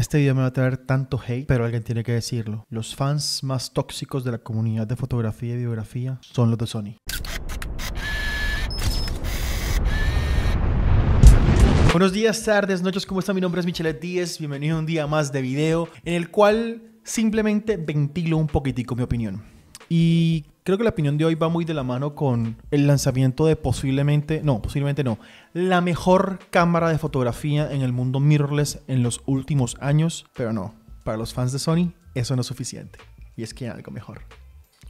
Este video me va a traer tanto hate, pero alguien tiene que decirlo. Los fans más tóxicos de la comunidad de fotografía y biografía son los de Sony. Buenos días, tardes, noches, ¿cómo están? Mi nombre es Michelet Díez, bienvenido a un día más de video en el cual simplemente ventilo un poquitico mi opinión. Y creo que la opinión de hoy va muy de la mano con el lanzamiento de posiblemente, no, posiblemente no, la mejor cámara de fotografía en el mundo mirrorless en los últimos años, pero no, para los fans de Sony eso no es suficiente. Y es que hay algo mejor.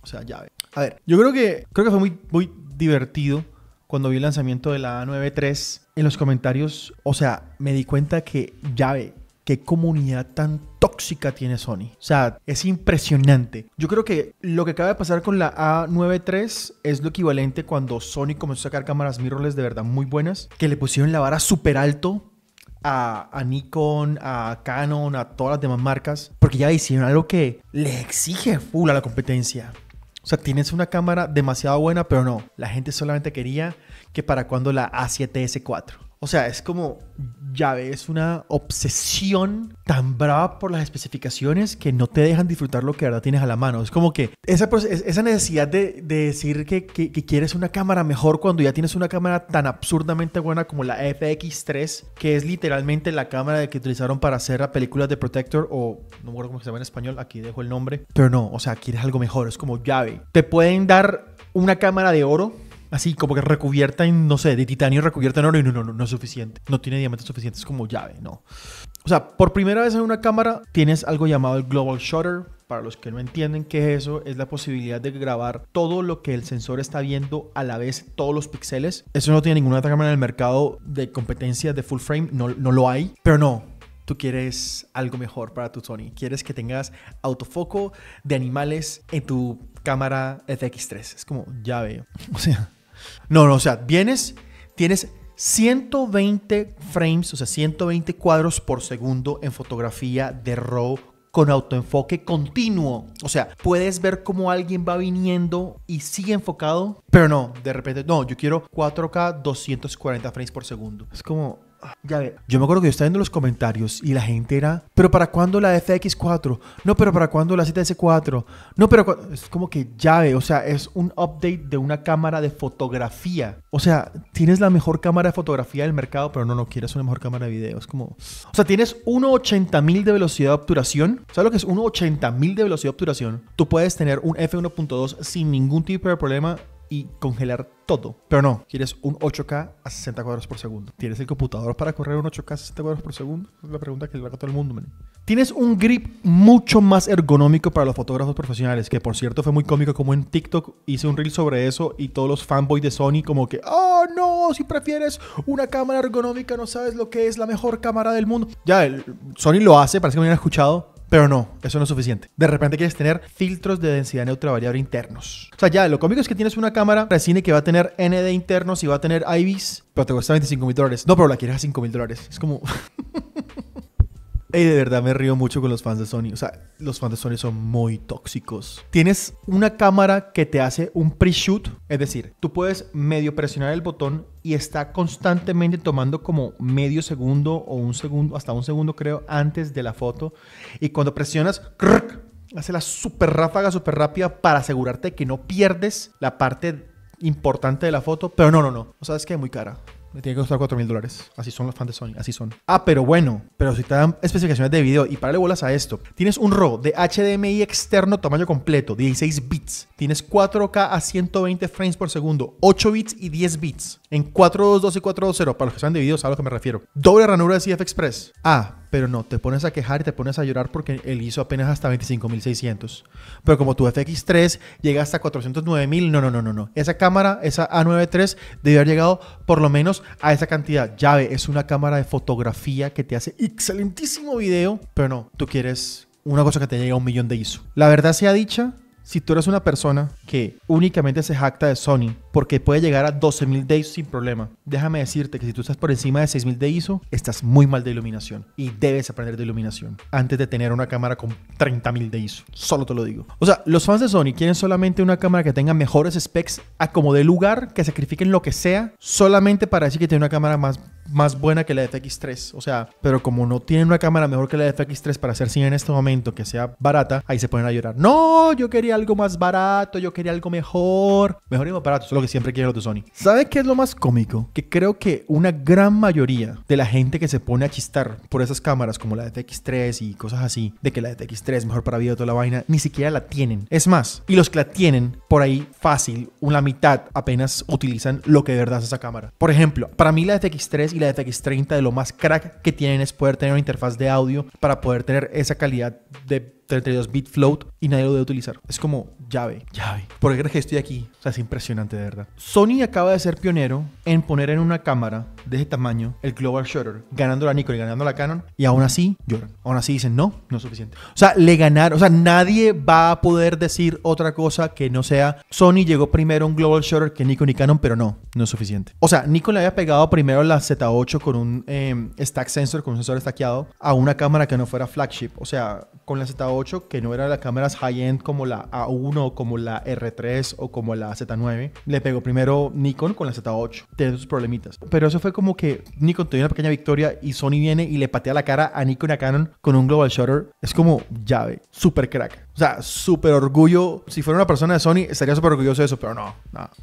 O sea, llave A ver, yo creo que, creo que fue muy, muy divertido cuando vi el lanzamiento de la A93 en los comentarios. O sea, me di cuenta que, llave qué comunidad tan tóxica tiene Sony. O sea, es impresionante. Yo creo que lo que acaba de pasar con la A93 es lo equivalente cuando Sony comenzó a sacar cámaras mirrorless de verdad muy buenas, que le pusieron la vara súper alto a, a, Nikon, a Canon, a todas las demás marcas, porque ya hicieron algo que le exige full a la competencia. O sea, tienes una cámara demasiado buena, pero no, la gente solamente quería que para cuando la A7S4. O sea, es como, ya es una obsesión tan brava por las especificaciones que no te dejan disfrutar lo que ahora verdad tienes a la mano. Es como que esa, necesidad de, decir que, quieres una cámara mejor cuando ya tienes una cámara tan absurdamente buena como la FX3, que es literalmente la cámara que utilizaron para hacer la película de Protector o no me acuerdo cómo se llama en español, aquí dejo el nombre. Pero no, o sea, quieres algo mejor, es como llave. Te pueden dar una cámara de oro así como que recubierta en, no sé, de titanio recubierta en oro y no, no, no, no es suficiente. No tiene diamantes suficientes como llave, no. O sea, por primera vez en una cámara tienes algo llamado el Global Shutter. Para los que no entienden qué es eso, es la posibilidad de grabar todo lo que el sensor está viendo a la vez, todos los píxeles. Eso no tiene ninguna otra cámara en el mercado de competencia de full frame, no, no lo hay. Pero no, tú quieres algo mejor para tu Sony. Quieres que tengas autofoco de animales en tu cámara FX3. Es como, ya veo. O sea, no, no, o sea, vienes, tienes 120 frames, o sea, 120 cuadros por segundo en fotografía de RAW con autoenfoque continuo. O sea, puedes ver cómo alguien va viniendo y sigue enfocado, pero no, de repente, no, yo quiero 4K 240 frames por segundo. Es como, ya ve, yo me acuerdo que yo estaba viendo los comentarios y la gente era, pero ¿para cuándo la FX4? No, pero ¿para cuándo la ZS4? No, pero es como que llave, o sea, es un update de una cámara de fotografía. O sea, tienes la mejor cámara de fotografía del mercado, pero no, no quieres una mejor cámara de video. Es como, o sea, tienes 1.80.000 de velocidad de obturación. ¿Sabes lo que es 1.80.000 de velocidad de obturación? Tú puedes tener un F1.2 sin ningún tipo de problema y congelar todo. Pero no, quieres un 8K a 60 cuadros por segundo. ¿Tienes el computador para correr un 8K a 60 cuadros por segundo? Es la pregunta que le hago a todo el mundo. Tienes un grip mucho más ergonómico para los fotógrafos profesionales, que por cierto fue muy cómico como en TikTok hice un reel sobre eso y todos los fanboys de Sony como que, oh no, si prefieres una cámara ergonómica no sabes lo que es la mejor cámara del mundo. Ya, Sony lo hace, parece que me han escuchado, pero no, eso no es suficiente. De repente quieres tener filtros de densidad neutra variable internos. O sea, ya, lo cómico es que tienes una cámara cine que va a tener ND internos y va a tener IBIS, pero te cuesta 25 mil dólares. No, pero la quieres a 5 mil dólares. Es como, Hey, de verdad me río mucho con los fans de Sony. O sea, los fans de Sony son muy tóxicos. Tienes una cámara que te hace un pre-shoot. Es decir, tú puedes medio presionar el botón y está constantemente tomando como medio segundo o un segundo, hasta un segundo creo, antes de la foto. Y cuando presionas, crrr, hace la super ráfaga, súper rápida para asegurarte que no pierdes la parte importante de la foto. Pero no, no, no. O sea, es que es muy cara. Me tiene que costar 4 mil dólares. Así son los fans de Sony, así son. Ah, pero bueno, pero si te dan especificaciones de video y para bolas a esto, tienes un RAW de HDMI externo tamaño completo, 16 bits. Tienes 4K a 120 frames por segundo, 8 bits y 10 bits. En 422 y 420, para los que saben de video, a lo que me refiero. Doble ranura de CF Express. Ah, pero no, te pones a quejar y te pones a llorar porque el ISO apenas hasta 25.600. Pero como tu FX3 llega hasta 409.000, no, no, no, no, no. Esa cámara, esa A93, debe haber llegado por lo menos a esa cantidad. Llave, es una cámara de fotografía que te hace excelentísimo video, pero no, tú quieres una cosa que te llegue a un millón de ISO. La verdad sea dicha, si tú eres una persona que únicamente se jacta de Sony porque puede llegar a 12.000 de ISO sin problema, déjame decirte que si tú estás por encima de 6.000 de ISO, estás muy mal de iluminación y debes aprender de iluminación antes de tener una cámara con 30.000 de ISO. Solo te lo digo. O sea, los fans de Sony quieren solamente una cámara que tenga mejores specs a como de lugar, que sacrifiquen lo que sea, solamente para decir que tiene una cámara más más buena que la FX3. O sea, pero como no tienen una cámara mejor que la FX3 para hacer cine en este momento que sea barata, ahí se ponen a llorar. No, yo quería algo más barato, yo quería algo mejor. Mejor y más barato, eso es lo que siempre quieren los de Sony. ¿Sabe qué es lo más cómico? Que creo que una gran mayoría de la gente que se pone a chistar por esas cámaras como la FX3 y cosas así, de que la FX3 es mejor para video toda la vaina, ni siquiera la tienen. Es más, y los que la tienen, por ahí fácil, una mitad apenas utilizan lo que de verdad es esa cámara. Por ejemplo, para mí la FX3 y la FX30 de lo más crack que tienen es poder tener una interfaz de audio para poder tener esa calidad de 32 bit float y nadie lo debe utilizar. Es como llave, llave. ¿Por qué que estoy aquí? O sea, es impresionante de verdad. Sony acaba de ser pionero en poner en una cámara de ese tamaño el Global Shutter, ganando la Nikon y ganando la Canon, y aún así lloran. Aún así dicen, no, no es suficiente. O sea, le ganaron, o sea, nadie va a poder decir otra cosa que no sea Sony llegó primero un Global Shutter que Nikon y Canon, pero no, no es suficiente. O sea, Nikon le había pegado primero la Z8 con un em, stack sensor, con un sensor stackeado, a una cámara que no fuera flagship. O sea, con la Z8 que no era las cámaras high-end como la A1 o como la R3 o como la Z9. Le pegó primero Nikon con la Z8, teniendo sus problemitas. Pero eso fue como que Nikon tenía una pequeña victoria y Sony viene y le patea la cara a Nikon y a Canon con un global shutter. Es como llave, super crack. O sea, súper orgullo. Si fuera una persona de Sony, estaría súper orgulloso de eso, pero no,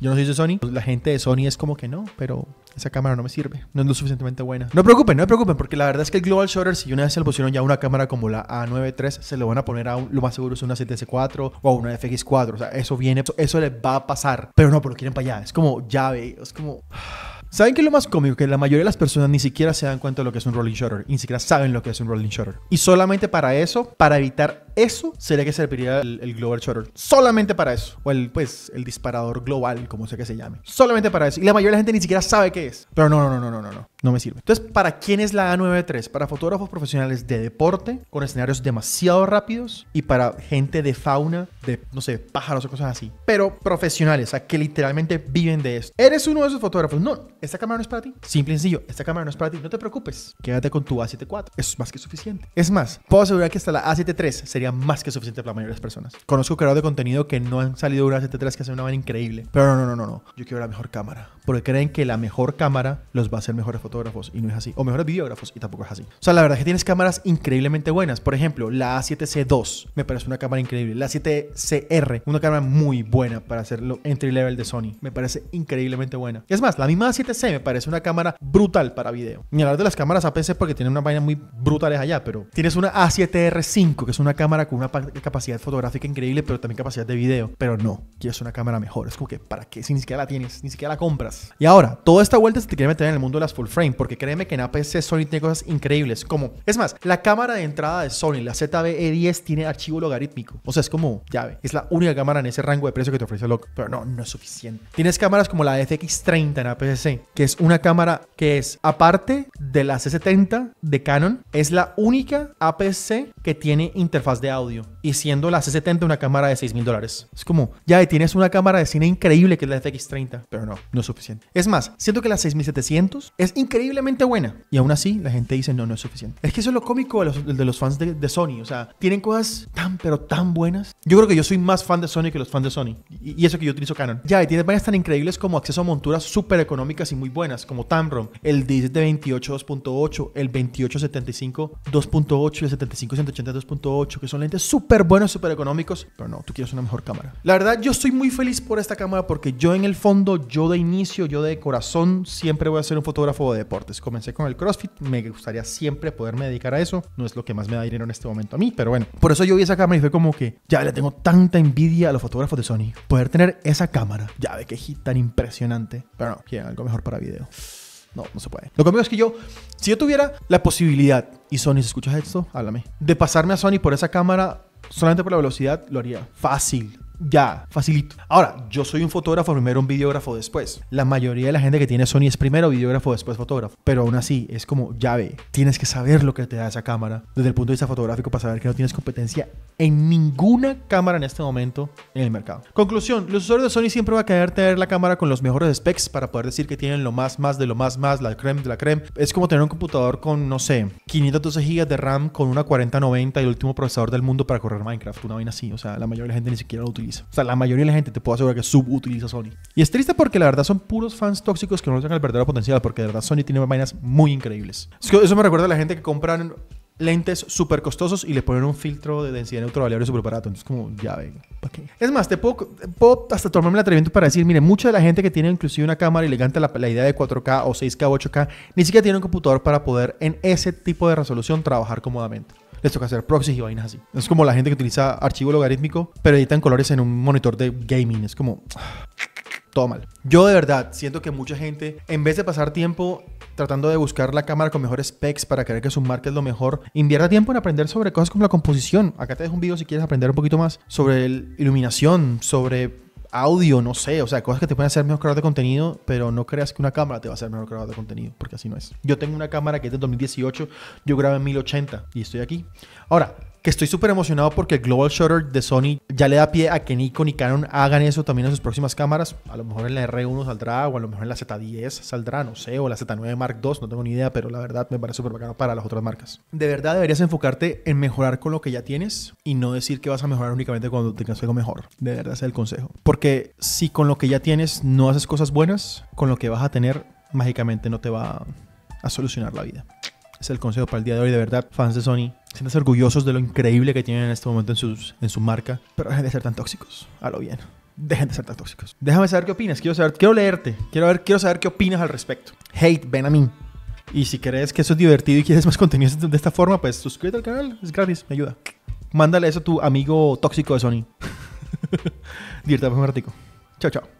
Yo no soy de Sony. La gente de Sony es como que no, pero esa cámara no me sirve. No es lo suficientemente buena. No preocupen, no preocupen, porque la verdad es que el Global Shutter, si una vez se le pusieron ya una cámara como la A93, se le van a poner a lo más seguro es una 7S4 o una FX4. O sea, eso viene, eso, le les va a pasar. Pero no, pero quieren para allá. Es como llave, es como. ¿Saben qué es lo más cómico? Que la mayoría de las personas ni siquiera se dan cuenta de lo que es un rolling shutter, ni siquiera saben lo que es un rolling shutter. Y solamente para eso, para evitar eso sería que serviría el, Global Shutter. Solamente para eso. O el, pues, el disparador global, como sea que se llame. Solamente para eso. Y la mayoría de la gente ni siquiera sabe qué es. Pero no, no, no, no, no, no. No me sirve. Entonces, ¿para quién es la A93? Para fotógrafos profesionales de deporte, con escenarios demasiado rápidos y para gente de fauna, de, no sé, pájaros o cosas así. Pero profesionales, o sea, que literalmente viven de esto. ¿Eres uno de esos fotógrafos? No, esta cámara no es para ti. Simple y sencillo, esta cámara no es para ti. No te preocupes, quédate con tu A74. Eso es más que suficiente. Es más, puedo asegurar que hasta la A73 sería más que suficiente para las personas. Conozco creadores de contenido que no han salido de una 3 que hacen una vaina increíble. Pero no, no, no, no. Yo quiero la mejor cámara. Porque creen que la mejor cámara los va a hacer mejores fotógrafos y no es así. O mejores videógrafos y tampoco es así. O sea, la verdad es que tienes cámaras increíblemente buenas. Por ejemplo, la A7C2 me parece una cámara increíble. La A7CR, una cámara muy buena para hacerlo entry level de Sony. Me parece increíblemente buena. es más, la misma A7C me parece una cámara brutal para video. Ni hablar de las cámaras APC porque tienen una vaina muy brutales allá, pero tienes una A7R5 que es una cámara con una capacidad fotográfica increíble, pero también capacidad de video. Pero no, quieres una cámara mejor. Es como que, ¿para qué? Si ni siquiera la tienes, ni siquiera la compras. Y ahora, toda esta vuelta se te quiere meter en el mundo de las full frame, porque créeme que en APS Sony tiene cosas increíbles. Como, es más, la cámara de entrada de Sony, la ZV-E10, tiene archivo logarítmico. O sea, es como, ya ve, es la única cámara en ese rango de precio que te ofrece LOC. Pero no, no es suficiente. Tienes cámaras como la FX30 en APS-C, que es una cámara que es, aparte de la C70 de Canon, es la única APS-C que tiene interfaz de Adélio. y siendo la C70 una cámara de 6 mil dólares. Es como, ya tienes una cámara de cine increíble que es la FX30, pero no, no es suficiente. Es más, siento que la 6700 es increíblemente buena y aún así la gente dice no, no es suficiente. Es que eso es lo cómico de los, fans de, Sony, o sea, tienen cosas tan, pero tan buenas. Yo creo que yo soy más fan de Sony que los fans de Sony y, eso que yo utilizo Canon. Ya, tienes varias tan increíbles como acceso a monturas súper económicas y muy buenas, como Tamron, el DJ de 28 2.8, el 2875 2.8 y el 75 180 2.8, que son lentes súper buenos, súper económicos, pero no, tú quieres una mejor cámara. La verdad, yo estoy muy feliz por esta cámara porque yo en el fondo, yo de inicio, yo de corazón, siempre voy a ser un fotógrafo de deportes. Comencé con el CrossFit, me gustaría siempre poderme dedicar a eso. No es lo que más me da dinero en este momento a mí, pero bueno. Por eso yo vi esa cámara y fue como que ya le tengo tanta envidia a los fotógrafos de Sony. Poder tener esa cámara, ya ve que hit tan impresionante. Pero no, quieren algo mejor para video. No, no se puede. Lo conmigo es que yo, si yo tuviera la posibilidad, y Sony, si escuchas esto, háblame, de pasarme a Sony por esa cámara solamente por la velocidad lo haría fácil. Ya, facilito. Ahora, yo soy un fotógrafo primero, un videógrafo después. La mayoría de la gente que tiene Sony es primero videógrafo, después fotógrafo. Pero aún así, es como llave. Tienes que saber lo que te da esa cámara desde el punto de vista fotográfico para saber que no tienes competencia en ninguna cámara en este momento en el mercado. Conclusión, los usuarios de Sony siempre van a querer tener la cámara con los mejores specs para poder decir que tienen lo más, más de lo más, más, la creme de la creme. Es como tener un computador con, no sé, 512 GB de RAM con una 4090 y el último procesador del mundo para correr Minecraft. Una vaina así. O sea, la mayoría de la gente ni siquiera lo utiliza o sea, la mayoría de la gente te puedo asegurar que subutiliza Sony. Y es triste porque la verdad son puros fans tóxicos que no usan el verdadero potencial, porque de verdad Sony tiene vainas muy increíbles. Eso me recuerda a la gente que compran lentes súper costosos y le ponen un filtro de densidad neutro variable súper barato. Entonces, como, ya venga. Es más, te puedo, hasta tomarme el atrevimiento para decir, mire, mucha de la gente que tiene inclusive una cámara elegante la, la idea de 4K o 6K o 8K, ni siquiera tiene un computador para poder en ese tipo de resolución trabajar cómodamente les que hacer proxies y vainas así. Es como la gente que utiliza archivo logarítmico, pero edita en colores en un monitor de gaming. Es como todo mal. Yo de verdad siento que mucha gente, en vez de pasar tiempo tratando de buscar la cámara con mejores specs para creer que su marca es lo mejor, invierta tiempo en aprender sobre cosas como la composición. Acá te dejo un video si quieres aprender un poquito más sobre iluminación, sobre audio, no sé, o sea, cosas que te pueden hacer mejor creador de contenido, pero no creas que una cámara te va a hacer mejor creador de contenido, porque así no es. Yo tengo una cámara que es de 2018, yo grabé en 1080 y estoy aquí. Ahora, estoy súper emocionado porque el Global Shutter de Sony ya le da pie a que Nikon y Canon hagan eso también en sus próximas cámaras. A lo mejor en la R1 saldrá, o a lo mejor en la Z10 saldrá, no sé, o la Z9 Mark II, no tengo ni idea, pero la verdad me parece súper bacano para las otras marcas. De verdad deberías enfocarte en mejorar con lo que ya tienes y no decir que vas a mejorar únicamente cuando tengas algo mejor. De verdad ese es el consejo. Porque si con lo que ya tienes no haces cosas buenas, con lo que vas a tener mágicamente no te va a solucionar la vida. Es el consejo para el día de hoy, de verdad, fans de Sony Siéntanse orgullosos de lo increíble que tienen en este momento en, sus, en su marca, pero dejen de ser tan tóxicos. A lo bien. Dejen de ser tan tóxicos. Déjame saber qué opinas. Quiero saber, quiero leerte. Quiero, ver, quiero saber qué opinas al respecto. Hate, ven a mí. Y si crees que eso es divertido y quieres más contenido de esta forma, pues suscríbete al canal. Es gratis, me ayuda. Mándale eso a tu amigo tóxico de Sony. Diviértete un ratico. Chao, chao.